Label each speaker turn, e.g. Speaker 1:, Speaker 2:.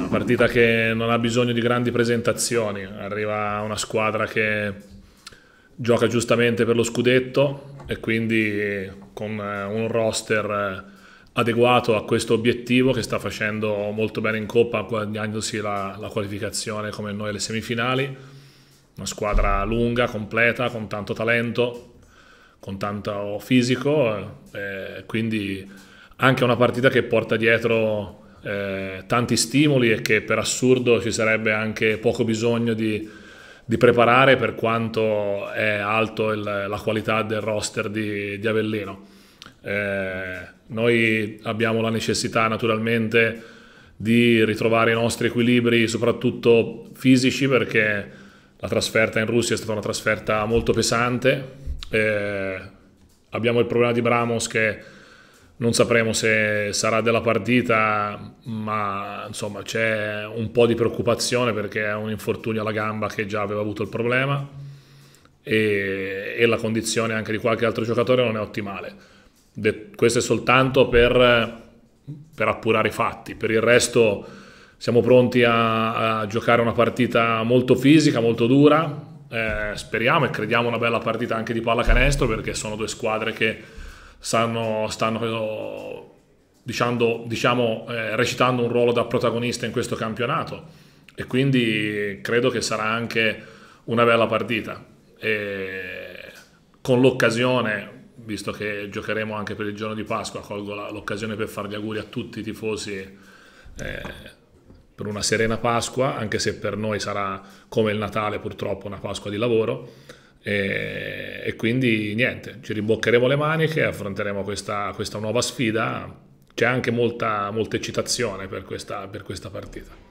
Speaker 1: una partita che non ha bisogno di grandi presentazioni, arriva una squadra che gioca giustamente per lo scudetto e quindi con eh, un roster eh, adeguato a questo obiettivo che sta facendo molto bene in Coppa guadagnandosi la, la qualificazione come noi alle semifinali, una squadra lunga, completa, con tanto talento, con tanto fisico, eh, quindi anche una partita che porta dietro eh, tanti stimoli e che per assurdo ci sarebbe anche poco bisogno di, di preparare per quanto è alto il, la qualità del roster di, di Avellino. Eh, noi abbiamo la necessità naturalmente di ritrovare i nostri equilibri, soprattutto fisici, perché la trasferta in Russia è stata una trasferta molto pesante. Eh, abbiamo il problema di Bramos che non sapremo se sarà della partita, ma insomma c'è un po' di preoccupazione perché è un infortunio alla gamba che già aveva avuto il problema e, e la condizione anche di qualche altro giocatore non è ottimale. De, questo è soltanto per, per, appurare i fatti, per il resto siamo pronti a, a giocare una partita molto fisica, molto dura, eh, speriamo e crediamo una bella partita anche di pallacanestro perché sono due squadre che stanno, stanno diciamo, diciamo eh, recitando un ruolo da protagonista in questo campionato e quindi credo che sarà anche una bella partita. E con l'occasione, visto che giocheremo anche per il giorno di Pasqua, colgo l'occasione per fare gli auguri a tutti i tifosi eh, per una serena Pasqua, anche se per noi sarà come il Natale purtroppo una Pasqua di lavoro e, e, quindi niente, ci rimboccheremo le maniche, affronteremo questa, questa nuova sfida. C'è anche molta, molta eccitazione per questa, per questa partita.